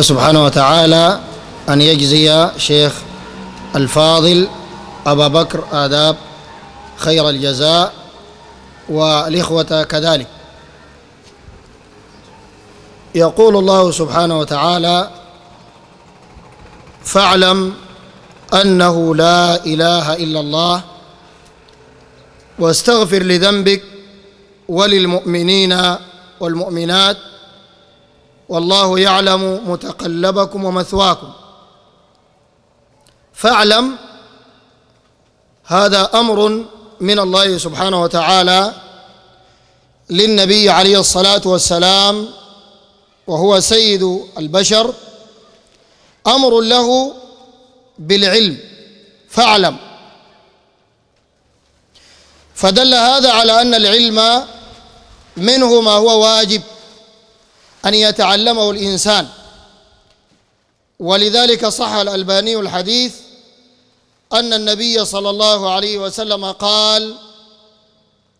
سبحانه وتعالى أن يجزي شيخ الفاضل أبا بكر آداب خير الجزاء والإخوة كذلك يقول الله سبحانه وتعالى فاعلم أنه لا إله إلا الله واستغفر لذنبك وللمؤمنين والمؤمنات والله يعلم متقلبكم ومثواكم فاعلم هذا امر من الله سبحانه وتعالى للنبي عليه الصلاه والسلام وهو سيد البشر امر له بالعلم فاعلم فدل هذا على ان العلم منه ما هو واجب أن يتعلمه الإنسان ولذلك صح الألباني الحديث أن النبي صلى الله عليه وسلم قال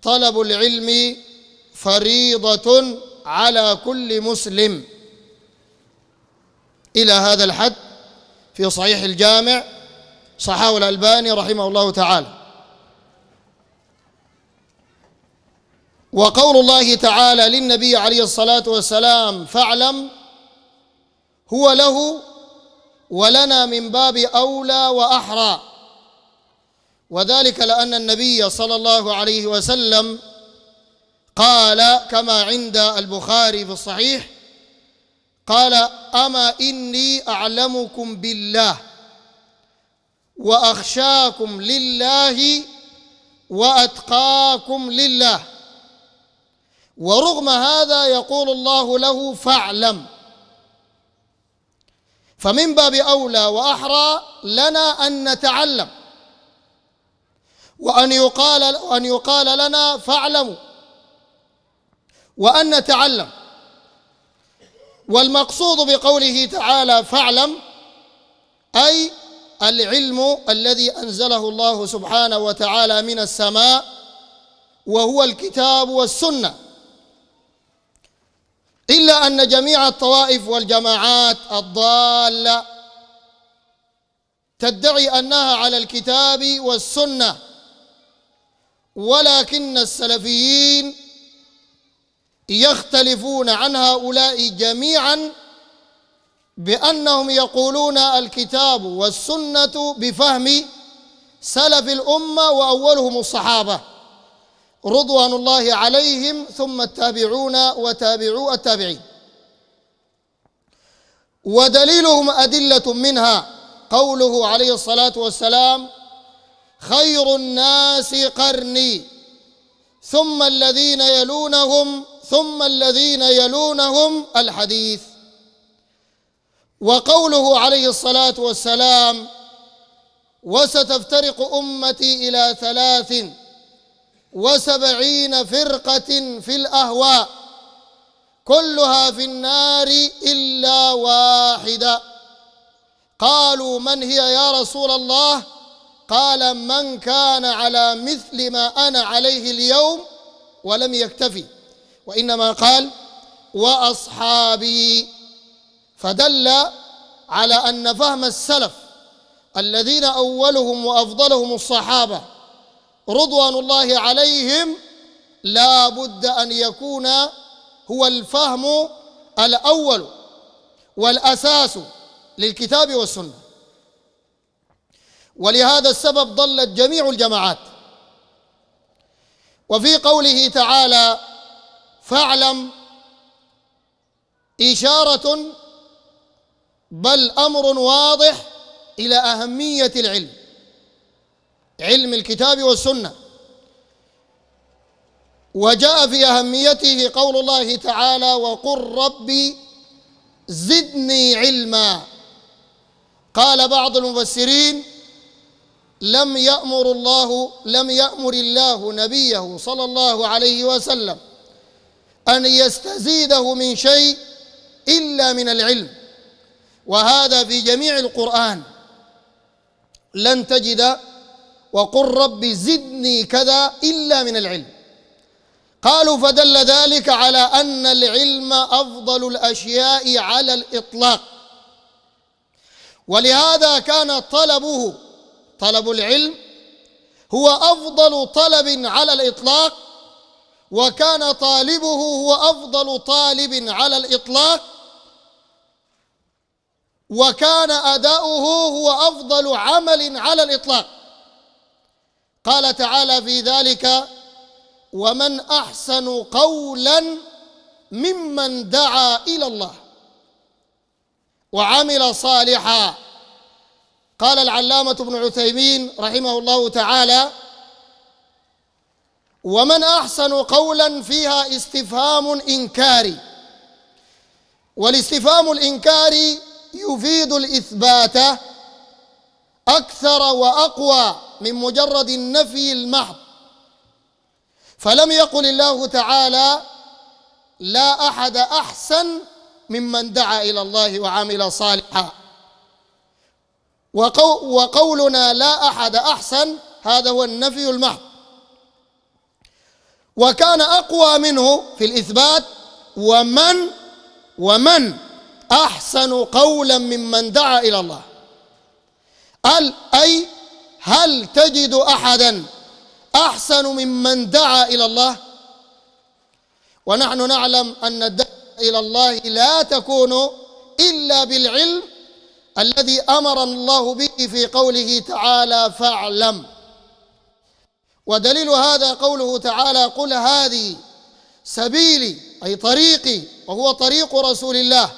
طلب العلم فريضة على كل مسلم إلى هذا الحد في صحيح الجامع صحاه الألباني رحمه الله تعالى وقول الله تعالى للنبي عليه الصلاة والسلام فاعلم هو له ولنا من باب أولى وأحرى وذلك لأن النبي صلى الله عليه وسلم قال كما عند البخاري في الصحيح قال أما إني أعلمكم بالله وأخشاكم لله وأتقاكم لله ورغم هذا يقول الله له فاعلم فمن باب اولى واحرى لنا ان نتعلم وان يقال ان يقال لنا فاعلموا وان نتعلم والمقصود بقوله تعالى فاعلم اي العلم الذي انزله الله سبحانه وتعالى من السماء وهو الكتاب والسنه إلا أن جميع الطوائف والجماعات الضالة تدعي أنها على الكتاب والسنة ولكن السلفيين يختلفون عن هؤلاء جميعا بأنهم يقولون الكتاب والسنة بفهم سلف الأمة وأولهم الصحابة رضوان الله عليهم ثم التابعون وتابعو التابعين ودليلهم أدلة منها قوله عليه الصلاة والسلام خير الناس قرني ثم الذين يلونهم ثم الذين يلونهم الحديث وقوله عليه الصلاة والسلام وستفترق أمتي إلى ثلاثٍ وسبعين فرقة في الأهواء كلها في النار إلا واحدة قالوا من هي يا رسول الله قال من كان على مثل ما أنا عليه اليوم ولم يكتفي وإنما قال وأصحابي فدل على أن فهم السلف الذين أولهم وأفضلهم الصحابة رضوان الله عليهم لا بد أن يكون هو الفهم الأول والأساس للكتاب والسنة ولهذا السبب ضلت جميع الجماعات وفي قوله تعالى فاعلم إشارة بل أمر واضح إلى أهمية العلم علم الكتاب والسنه وجاء في اهميته قول الله تعالى وقل ربي زدني علما قال بعض المفسرين لم يامر الله لم يامر الله نبيه صلى الله عليه وسلم ان يستزيده من شيء الا من العلم وهذا في جميع القران لن تجد وقل رب زدني كذا إلا من العلم قالوا فدل ذلك على أن العلم أفضل الأشياء على الإطلاق ولهذا كان طلبه طلب العلم هو أفضل طلب على الإطلاق وكان طالبه هو أفضل طالب على الإطلاق وكان أداؤه هو أفضل عمل على الإطلاق قال تعالى في ذلك ومن احسن قولا ممن دعا الى الله وعمل صالحا قال العلامه ابن عثيمين رحمه الله تعالى ومن احسن قولا فيها استفهام انكاري والاستفهام الانكاري يفيد الاثبات اكثر واقوى من مجرد النفي المحض فلم يقل الله تعالى لا احد احسن ممن دعا الى الله وعمل صالحا وقو وقولنا لا احد احسن هذا هو النفي المحض وكان اقوى منه في الاثبات ومن ومن احسن قولا ممن دعا الى الله ال اي هل تجد احدا احسن ممن دعا الى الله ونحن نعلم ان الدعوه الى الله لا تكون الا بالعلم الذي أمر الله به في قوله تعالى فاعلم ودليل هذا قوله تعالى قل هذه سبيلي اي طريقي وهو طريق رسول الله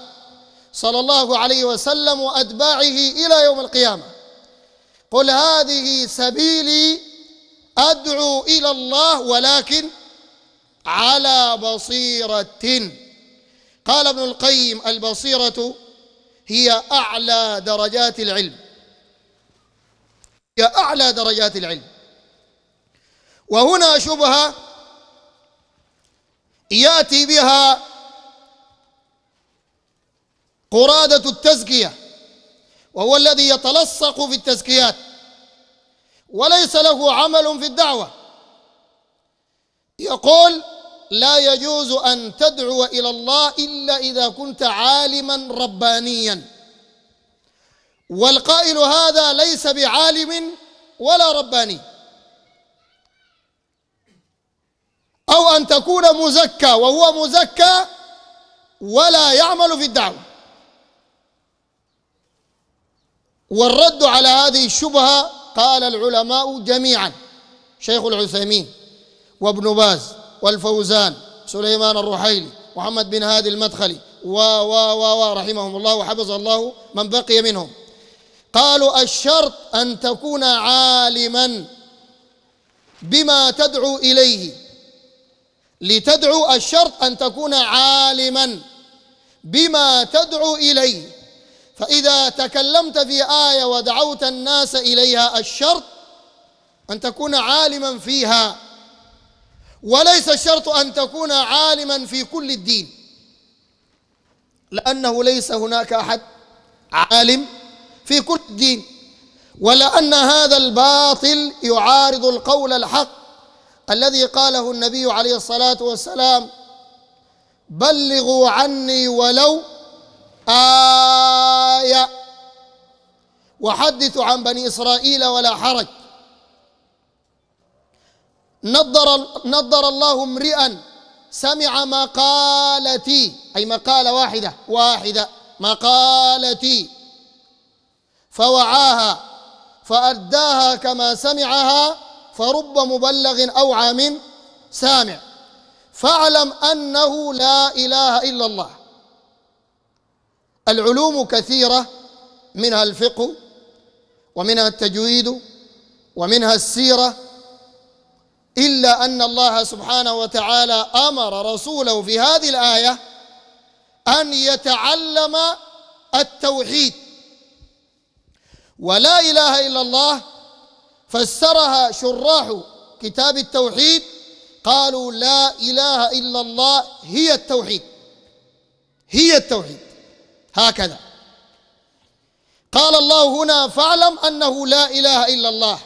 صلى الله عليه وسلم واتباعه الى يوم القيامه قل هذه سبيلي أدعو إلى الله ولكن على بصيرة قال ابن القيم البصيرة هي أعلى درجات العلم هي أعلى درجات العلم وهنا شبهة يأتي بها قرادة التزكية وهو الذي يتلصق في التزكيات وليس له عمل في الدعوة يقول لا يجوز أن تدعو إلى الله إلا إذا كنت عالما ربانيا والقائل هذا ليس بعالم ولا رباني أو أن تكون مزكى وهو مزكى ولا يعمل في الدعوة والرد على هذه الشبهة قال العلماء جميعا شيخ العثيمين وابن باز والفوزان سليمان الرحيلي محمد بن هادي المدخلي و و و و رحمهم الله وحفظ الله من بقي منهم قالوا الشرط أن تكون عالما بما تدعو إليه لتدعو الشرط أن تكون عالما بما تدعو إليه فإذا تكلمت في آية ودعوت الناس إليها الشرط أن تكون عالما فيها وليس الشرط أن تكون عالما في كل الدين لأنه ليس هناك أحد عالم في كل الدين ولأن هذا الباطل يعارض القول الحق الذي قاله النبي عليه الصلاة والسلام بلغوا عني ولو آية وحدث عن بني إسرائيل ولا حرج نظر نظر الله امرئا سمع مقالتي أي مقالة واحدة واحدة مقالتي فوعاها فأداها كما سمعها فرب مبلغ أوعى من سامع فاعلم أنه لا إله إلا الله العلوم كثيرة منها الفقه ومنها التجويد ومنها السيرة إلا أن الله سبحانه وتعالى أمر رسوله في هذه الآية أن يتعلم التوحيد ولا إله إلا الله فسرها شراح كتاب التوحيد قالوا لا إله إلا الله هي التوحيد هي التوحيد هكذا قال الله هنا فاعلم أنه لا إله إلا الله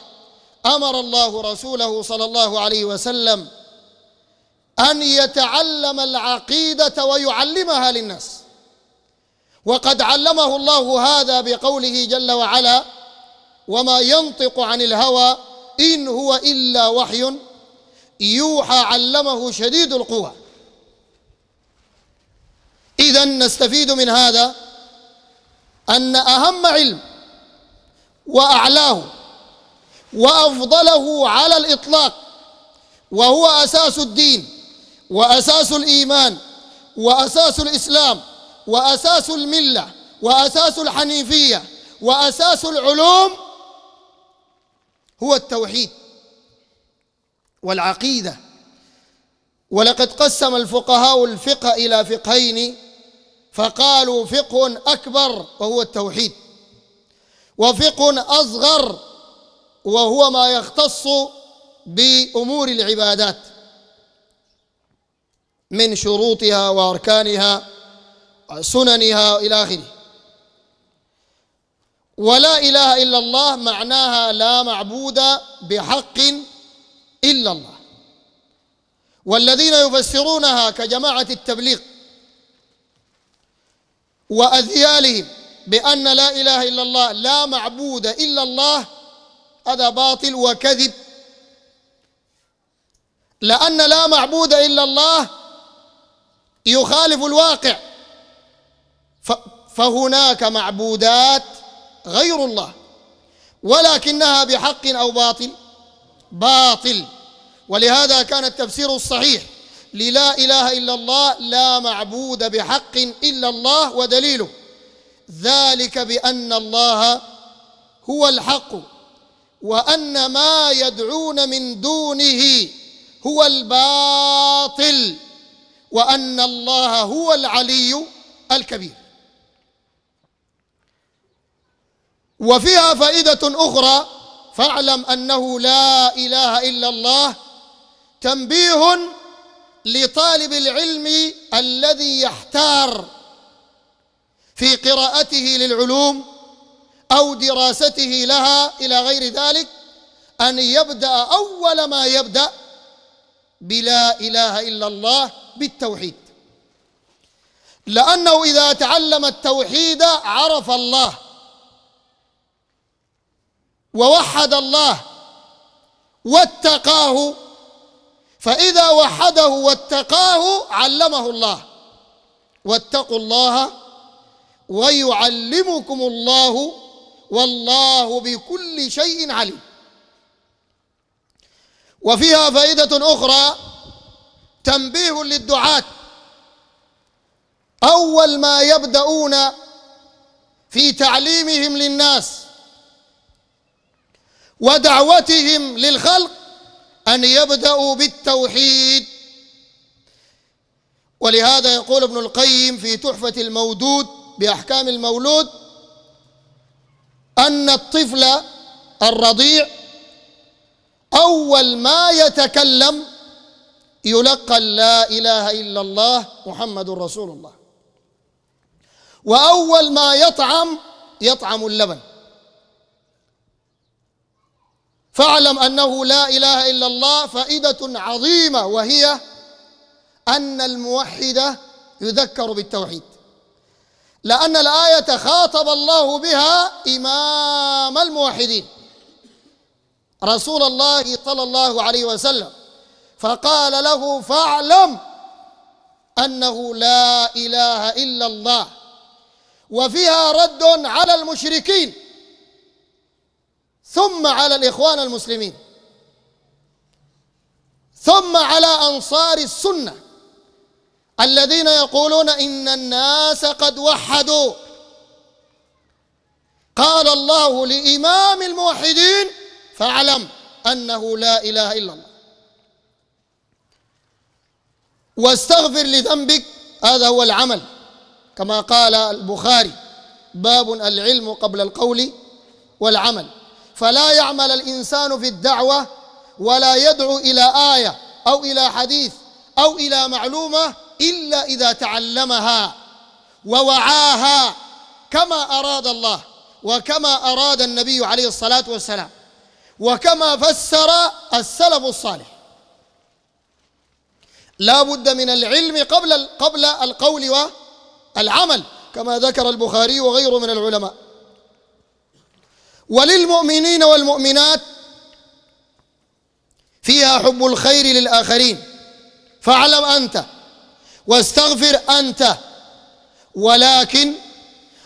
أمر الله رسوله صلى الله عليه وسلم أن يتعلم العقيدة ويعلمها للناس وقد علمه الله هذا بقوله جل وعلا وما ينطق عن الهوى إن هو إلا وحي يوحى علمه شديد القوى إذا نستفيد من هذا أن أهم علم وأعلاه وأفضله على الإطلاق وهو أساس الدين وأساس الإيمان وأساس الإسلام وأساس الملة وأساس الحنيفية وأساس العلوم هو التوحيد والعقيدة ولقد قسم الفقهاء الفقه إلى فقهين فقالوا فقه أكبر وهو التوحيد وفقه أصغر وهو ما يختص بأمور العبادات من شروطها وأركانها سننها إلى آخره ولا إله إلا الله معناها لا معبود بحق إلا الله والذين يفسرونها كجماعة التبليغ وأذيالهم بأن لا إله إلا الله لا معبود إلا الله هذا باطل وكذب لأن لا معبود إلا الله يخالف الواقع فهناك معبودات غير الله ولكنها بحق أو باطل باطل ولهذا كان التفسير الصحيح للا اله الا الله لا معبود بحق الا الله ودليله ذلك بان الله هو الحق وان ما يدعون من دونه هو الباطل وان الله هو العلي الكبير وفيها فائده اخرى فاعلم انه لا اله الا الله تنبيه لطالب العلم الذي يحتار في قراءته للعلوم او دراسته لها الى غير ذلك ان يبدا اول ما يبدا بلا اله الا الله بالتوحيد لانه اذا تعلم التوحيد عرف الله ووحد الله واتقاه فإذا وحده واتقاه علمه الله واتقوا الله ويعلمكم الله والله بكل شيء عليم وفيها فائدة أخرى تنبيه للدعاة أول ما يبدأون في تعليمهم للناس ودعوتهم للخلق أن يبدأوا بالتوحيد ولهذا يقول ابن القيم في تحفة المودود بأحكام المولود أن الطفل الرضيع أول ما يتكلم يلقى لا إله إلا الله محمد رسول الله وأول ما يطعم يطعم اللبن فاعلم انه لا اله الا الله فائده عظيمه وهي ان الموحد يذكر بالتوحيد لان الايه خاطب الله بها امام الموحدين رسول الله صلى الله عليه وسلم فقال له فاعلم انه لا اله الا الله وفيها رد على المشركين ثم على الإخوان المسلمين ثم على أنصار السنة الذين يقولون إن الناس قد وحدوا قال الله لإمام الموحدين فاعلم أنه لا إله إلا الله واستغفر لذنبك هذا هو العمل كما قال البخاري باب العلم قبل القول والعمل فلا يعمل الانسان في الدعوه ولا يدعو الى ايه او الى حديث او الى معلومه الا اذا تعلمها ووعاها كما اراد الله وكما اراد النبي عليه الصلاه والسلام وكما فسر السلف الصالح لا بد من العلم قبل قبل القول والعمل كما ذكر البخاري وغيره من العلماء وللمؤمنين والمؤمنات فيها حب الخير للآخرين فاعلم أنت واستغفر أنت ولكن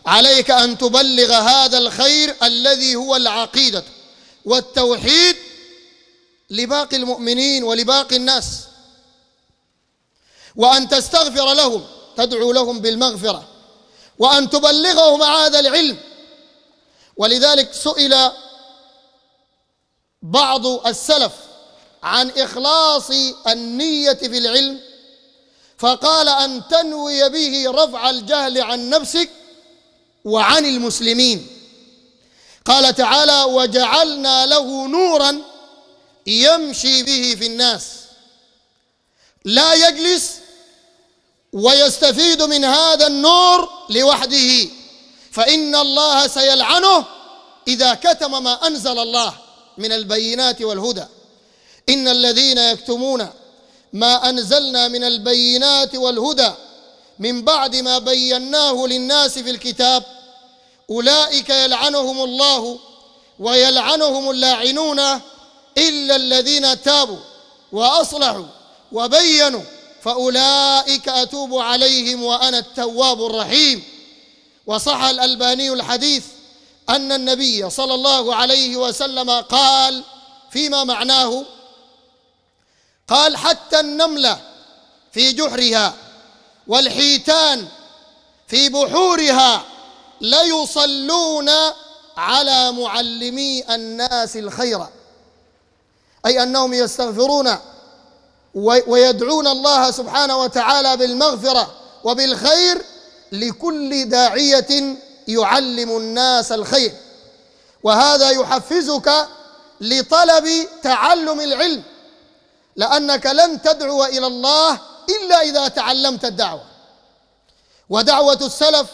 عليك أن تبلغ هذا الخير الذي هو العقيدة والتوحيد لباقي المؤمنين ولباقي الناس وأن تستغفر لهم تدعو لهم بالمغفرة وأن تبلغهم هذا العلم ولذلك سئل بعض السلف عن إخلاص النية في العلم فقال أن تنوي به رفع الجهل عن نفسك وعن المسلمين قال تعالى وجعلنا له نورا يمشي به في الناس لا يجلس ويستفيد من هذا النور لوحده فإن الله سيلعنه إذا كتم ما أنزل الله من البينات والهدى إن الذين يكتمون ما أنزلنا من البينات والهدى من بعد ما بيناه للناس في الكتاب أولئك يلعنهم الله ويلعنهم اللاعنون إلا الذين تابوا وأصلحوا وبينوا فأولئك أتوب عليهم وأنا التواب الرحيم وصح الألباني الحديث أن النبي صلى الله عليه وسلم قال فيما معناه قال حتى النملة في جحرها والحيتان في بحورها ليصلون على معلمي الناس الخير أي أنهم يستغفرون ويدعون الله سبحانه وتعالى بالمغفرة وبالخير لكل داعيه يعلم الناس الخير وهذا يحفزك لطلب تعلم العلم لانك لن تدعو الى الله الا اذا تعلمت الدعوه ودعوه السلف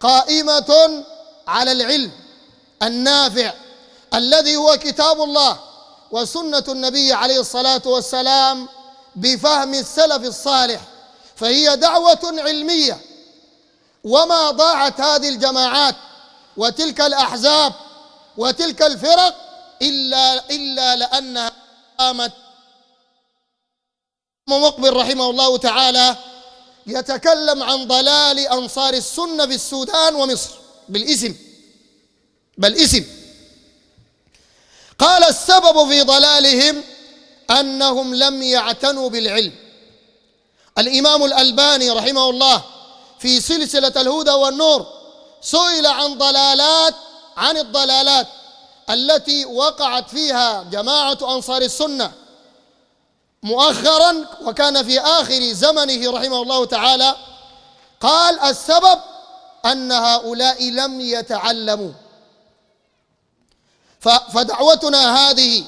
قائمه على العلم النافع الذي هو كتاب الله وسنه النبي عليه الصلاه والسلام بفهم السلف الصالح فهي دعوه علميه وما ضاعت هذه الجماعات وتلك الأحزاب وتلك الفرق إلا إلا لأنها قامت مقبل رحمه الله تعالى يتكلم عن ضلال أنصار السنة في السودان ومصر بالاسم بالاسم قال السبب في ضلالهم أنهم لم يعتنوا بالعلم الإمام الألباني رحمه الله في سلسلة الهدى والنور سئل عن ضلالات عن الضلالات التي وقعت فيها جماعة أنصار السنة مؤخرا وكان في آخر زمنه رحمه الله تعالى قال السبب أن هؤلاء لم يتعلموا فدعوتنا هذه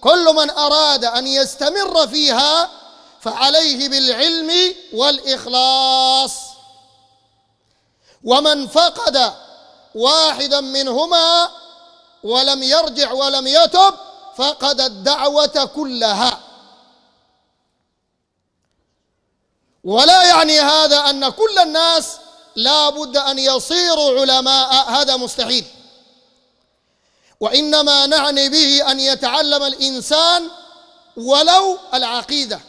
كل من أراد أن يستمر فيها فعليه بالعلم والإخلاص ومن فقد واحدا منهما ولم يرجع ولم يتب فقد الدعوة كلها ولا يعني هذا أن كل الناس لا بد أن يصيروا علماء هذا مستحيل وإنما نعني به أن يتعلم الإنسان ولو العقيدة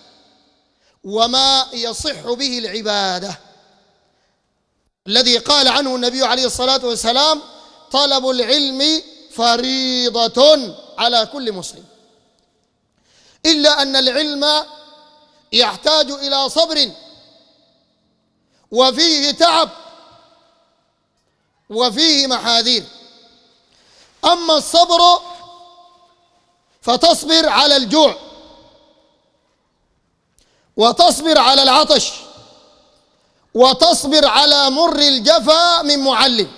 وما يصح به العباده الذي قال عنه النبي عليه الصلاة والسلام طلب العلم فريضة على كل مسلم إلا أن العلم يحتاج إلى صبر وفيه تعب وفيه محاذير أما الصبر فتصبر على الجوع وتصبر على العطش وتصبر على مر الجفا من معلم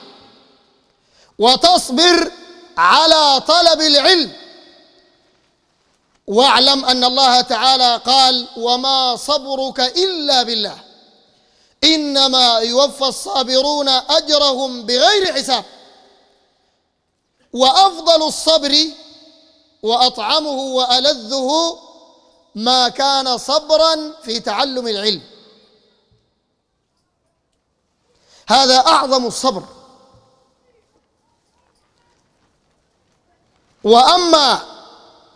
وتصبر على طلب العلم واعلم ان الله تعالى قال وما صبرك الا بالله انما يوفى الصابرون اجرهم بغير حساب وافضل الصبر واطعمه والذه ما كان صبرا في تعلم العلم هذا اعظم الصبر واما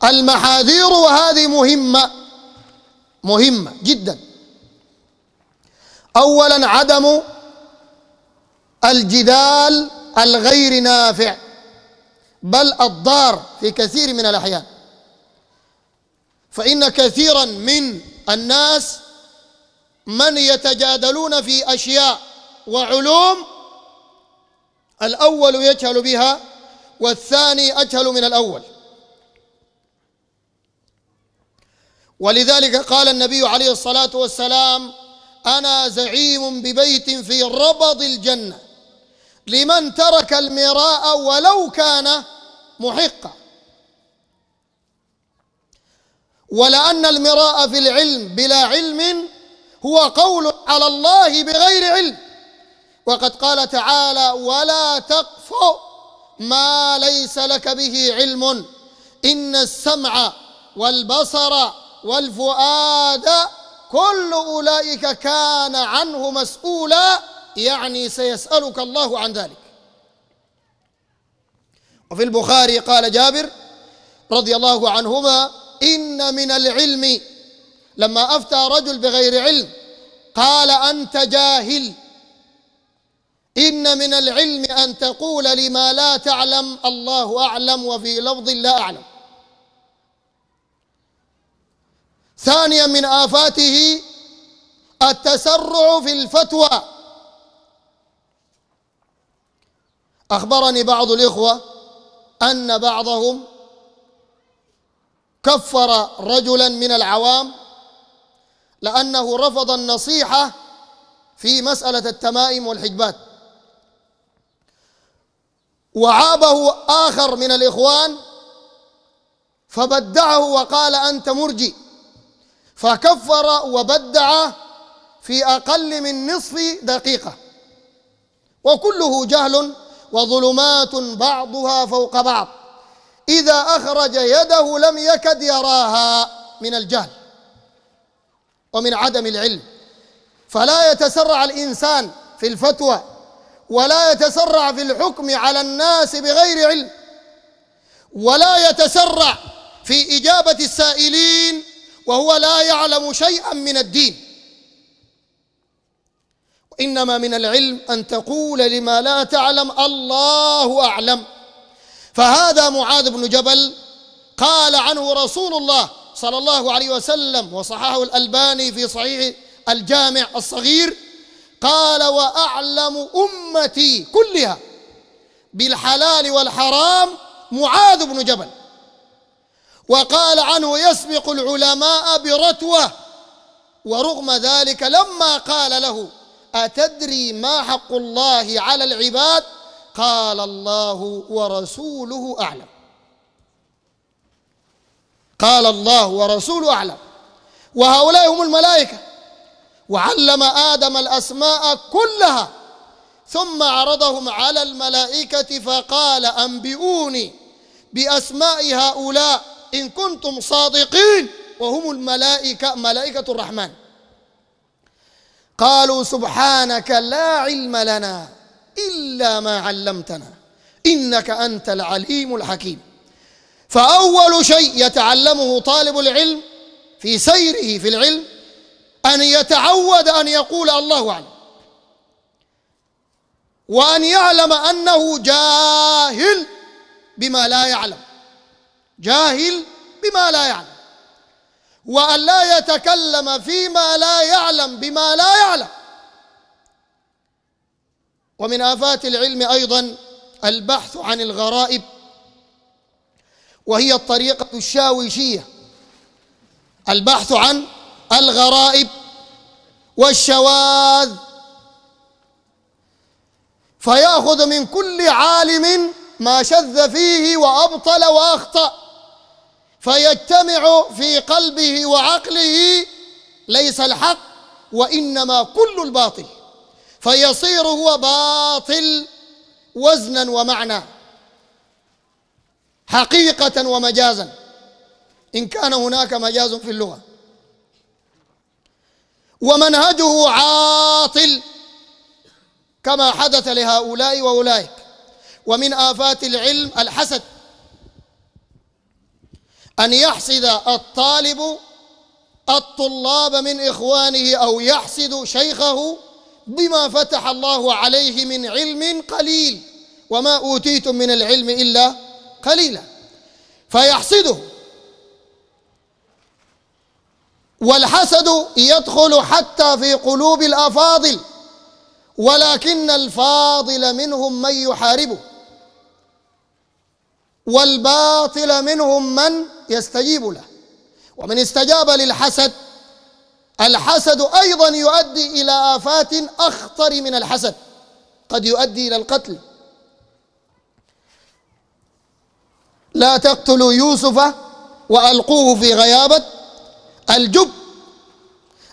المحاذير وهذه مهمه مهمه جدا اولا عدم الجدال الغير نافع بل الضار في كثير من الاحيان فان كثيرا من الناس من يتجادلون في اشياء وعلوم الأول يجهل بها والثاني أجهل من الأول ولذلك قال النبي عليه الصلاة والسلام أنا زعيم ببيت في ربض الجنة لمن ترك المراء ولو كان محقا ولأن المراء في العلم بلا علم هو قول على الله بغير علم وقد قال تعالى ولا تقف ما ليس لك به علم إن السمع والبصر والفؤاد كل أولئك كان عنه مسؤولا يعني سيسألك الله عن ذلك وفي البخاري قال جابر رضي الله عنهما إن من العلم لما أفتى رجل بغير علم قال أنت جاهل إن من العلم أن تقول لما لا تعلم الله أعلم وفي لفظ لا أعلم ثانيا من آفاته التسرع في الفتوى أخبرني بعض الإخوة أن بعضهم كفر رجلا من العوام لأنه رفض النصيحة في مسألة التمائم والحجبات وعابه آخر من الإخوان فبدعه وقال أنت مرجي فكفر وبدع في أقل من نصف دقيقة وكله جهل وظلمات بعضها فوق بعض إذا أخرج يده لم يكد يراها من الجهل ومن عدم العلم فلا يتسرع الإنسان في الفتوى ولا يتسرع في الحكم على الناس بغير علم ولا يتسرع في إجابة السائلين وهو لا يعلم شيئا من الدين وإنما من العلم أن تقول لما لا تعلم الله أعلم فهذا معاذ بن جبل قال عنه رسول الله صلى الله عليه وسلم وصححه الألباني في صحيح الجامع الصغير قال واعلم امتي كلها بالحلال والحرام معاذ بن جبل وقال عنه يسبق العلماء برتوه ورغم ذلك لما قال له اتدري ما حق الله على العباد قال الله ورسوله اعلم قال الله ورسوله اعلم وهؤلاء هم الملائكه وعلم آدم الأسماء كلها ثم عرضهم على الملائكة فقال أنبئوني بأسماء هؤلاء إن كنتم صادقين وهم الملائكة ملائكة الرحمن قالوا سبحانك لا علم لنا إلا ما علمتنا إنك أنت العليم الحكيم فأول شيء يتعلمه طالب العلم في سيره في العلم أن يتعود أن يقول الله أعلم وأن يعلم أنه جاهل بما لا يعلم جاهل بما لا يعلم وأن لا يتكلم فيما لا يعلم بما لا يعلم ومن آفات العلم أيضا البحث عن الغرائب وهي الطريقة الشاوشية البحث عن الغرائب والشواذ فيأخذ من كل عالم ما شذ فيه وأبطل وأخطأ فيجتمع في قلبه وعقله ليس الحق وإنما كل الباطل فيصير هو باطل وزنا ومعنى حقيقة ومجازا إن كان هناك مجاز في اللغة ومنهجه عاطل كما حدث لهؤلاء واولئك ومن آفات العلم الحسد أن يحسد الطالب الطلاب من إخوانه أو يحسد شيخه بما فتح الله عليه من علم قليل وما أوتيتم من العلم إلا قليلا فيحسده والحسد يدخل حتى في قلوب الافاضل ولكن الفاضل منهم من يحاربه والباطل منهم من يستجيب له ومن استجاب للحسد الحسد ايضا يؤدي الى افات اخطر من الحسد قد يؤدي الى القتل لا تقتلوا يوسف والقوه في غيابه الجب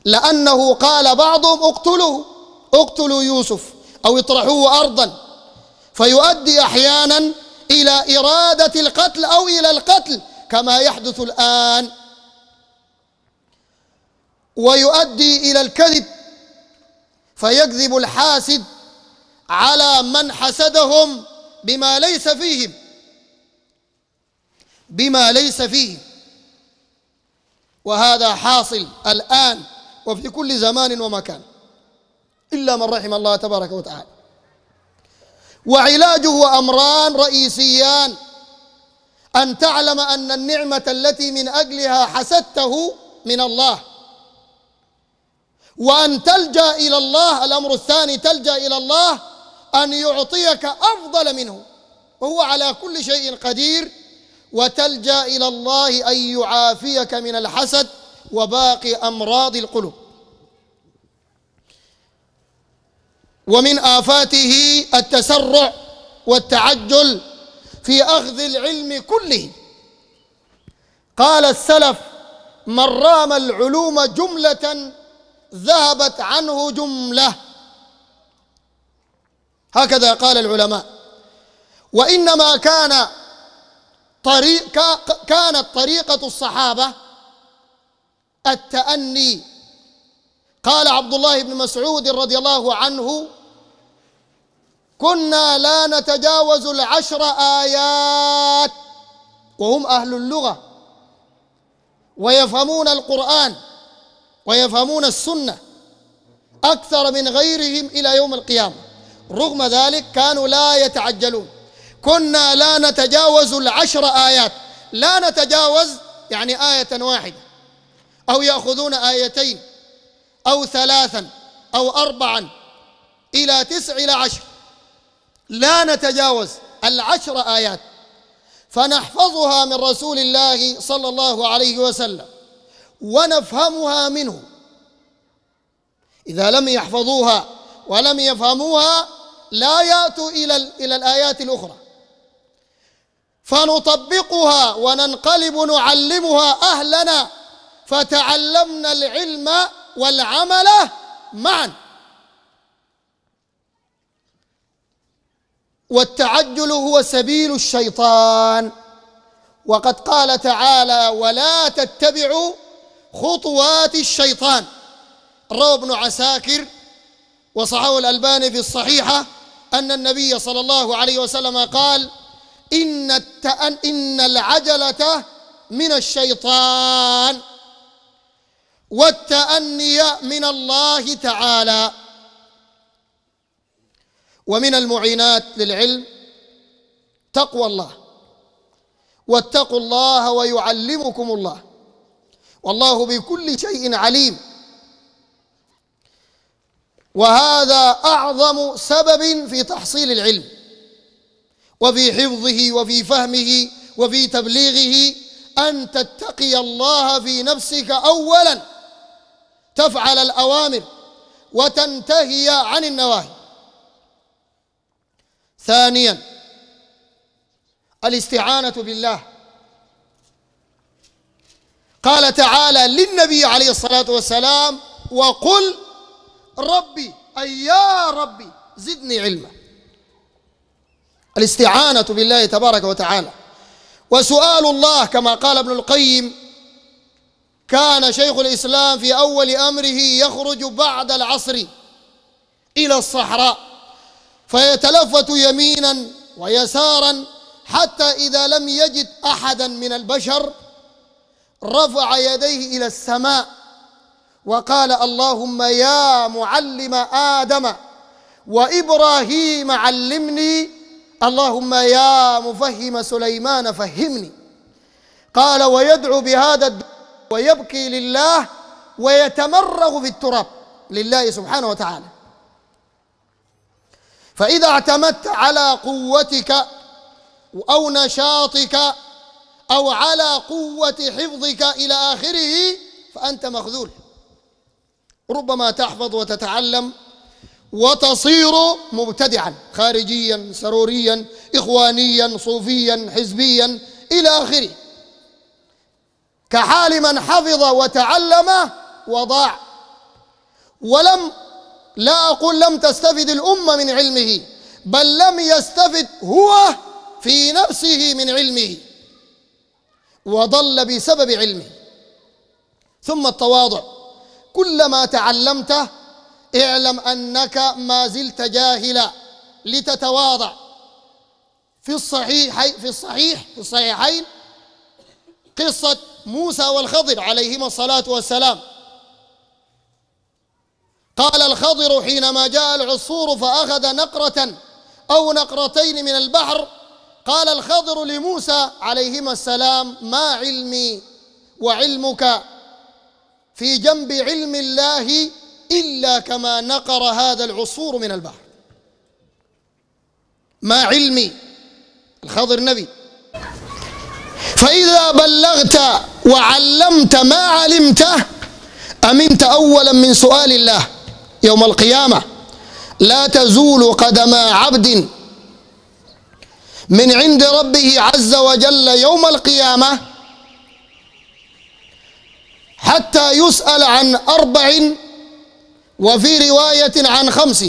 لأنه قال بعضهم اقتلوا اقتلوا يوسف أو اطرحوه أرضا فيؤدي أحيانا إلى إرادة القتل أو إلى القتل كما يحدث الآن ويؤدي إلى الكذب فيكذب الحاسد على من حسدهم بما ليس فيهم بما ليس فيهم وهذا حاصل الآن وفي كل زمان ومكان إلا من رحم الله تبارك وتعالى وعلاجه أمران رئيسيان أن تعلم أن النعمة التي من أجلها حسدته من الله وأن تلجأ إلى الله الأمر الثاني تلجأ إلى الله أن يعطيك أفضل منه وهو على كل شيء قدير وتلجا الى الله ان يعافيك من الحسد وباقي امراض القلوب ومن آفاته التسرع والتعجل في أخذ العلم كله قال السلف من رام العلوم جملة ذهبت عنه جملة هكذا قال العلماء وإنما كان طريق كانت طريقة الصحابة التأني قال عبد الله بن مسعود رضي الله عنه كنا لا نتجاوز العشر آيات وهم أهل اللغة ويفهمون القرآن ويفهمون السنة أكثر من غيرهم إلى يوم القيامة رغم ذلك كانوا لا يتعجلون كنا لا نتجاوز العشر آيات لا نتجاوز يعني آية واحدة أو يأخذون آيتين أو ثلاثا أو أربعا إلى تسع إلى عشر لا نتجاوز العشر آيات فنحفظها من رسول الله صلى الله عليه وسلم ونفهمها منه إذا لم يحفظوها ولم يفهموها لا ياتوا الى الى الايات الاخرى فنطبقها وننقلب نعلمها اهلنا فتعلمنا العلم والعمل معا والتعجل هو سبيل الشيطان وقد قال تعالى ولا تتبعوا خطوات الشيطان روى ابن عساكر وصححه الألباني في الصحيحة أن النبي صلى الله عليه وسلم قال إن التأن إن العجلة من الشيطان والتأني من الله تعالى ومن المعينات للعلم تقوى الله واتقوا الله ويعلمكم الله والله بكل شيء عليم وهذا أعظم سبب في تحصيل العلم وفي حفظه وفي فهمه وفي تبليغه أن تتقي الله في نفسك أولا تفعل الأوامر وتنتهي عن النواهي ثانيا الاستعانة بالله قال تعالى للنبي عليه الصلاة والسلام وقل ربي أي يا ربي زدني علما الاستعانة بالله تبارك وتعالى وسؤال الله كما قال ابن القيم كان شيخ الإسلام في أول أمره يخرج بعد العصر إلى الصحراء فيتلفت يمينا ويسارا حتى إذا لم يجد أحدا من البشر رفع يديه إلى السماء وقال اللهم يا معلم آدم وإبراهيم علمني اللهم يا مفهم سليمان فهمني قال ويدعو بهذا الدعاء ويبكي لله ويتمرغ في التراب لله سبحانه وتعالى فإذا اعتمدت على قوتك أو نشاطك أو على قوة حفظك إلى آخره فأنت مخذول ربما تحفظ وتتعلم وتصير مبتدعا خارجيا سروريا إخوانيا صوفيا حزبيا إلى آخره كحال من حفظ وتعلم وضاع ولم لا أقول لم تستفد الأمة من علمه بل لم يستفد هو في نفسه من علمه وضل بسبب علمه ثم التواضع كلما تعلمت اعلم أنك ما زلت جاهلا لتتواضع في الصحيح في الصحيح في الصحيحين قصة موسى والخضر عليهما الصلاة والسلام قال الخضر حينما جاء العصفور فأخذ نقرة أو نقرتين من البحر قال الخضر لموسى عليهما السلام ما علمي وعلمك في جنب علم الله إلا كما نقر هذا العصفور من البحر ما علمي الخضر نبي فإذا بلغت وعلمت ما علمته أمنت أولا من سؤال الله يوم القيامة لا تزول قدم عبد من عند ربه عز وجل يوم القيامة حتى يسأل عن أربع وفي رواية عن خمس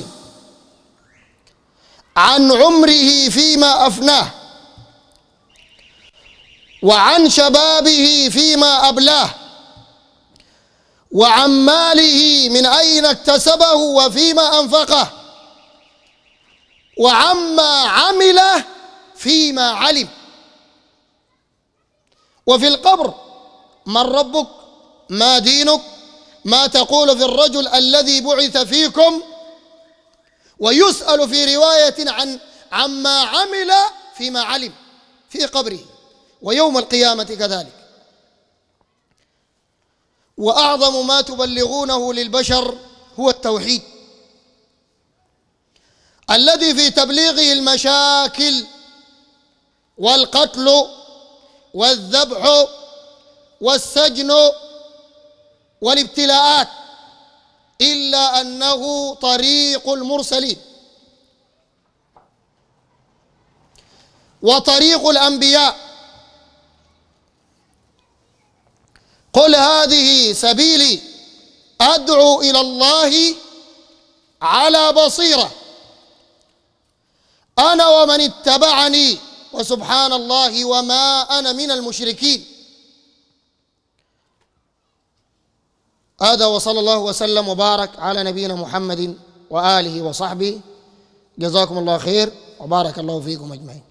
عن عمره فيما أفناه وعن شبابه فيما أبلاه وعن ماله من أين اكتسبه وفيما أنفقه وعما عمله فيما علم وفي القبر من ربك ما دينك ما تقول في الرجل الذي بعث فيكم ويسأل في رواية عن عما عمل فيما علم في قبره ويوم القيامة كذلك وأعظم ما تبلغونه للبشر هو التوحيد الذي في تبليغه المشاكل والقتل والذبح والسجن والابتلاءات إلا أنه طريق المرسلين وطريق الأنبياء قل هذه سبيلي أدعو إلى الله على بصيرة أنا ومن اتبعني وسبحان الله وما أنا من المشركين هذا وصلى الله وسلم وبارك على نبينا محمد وآله وصحبه جزاكم الله خير وبارك الله فيكم أجمعين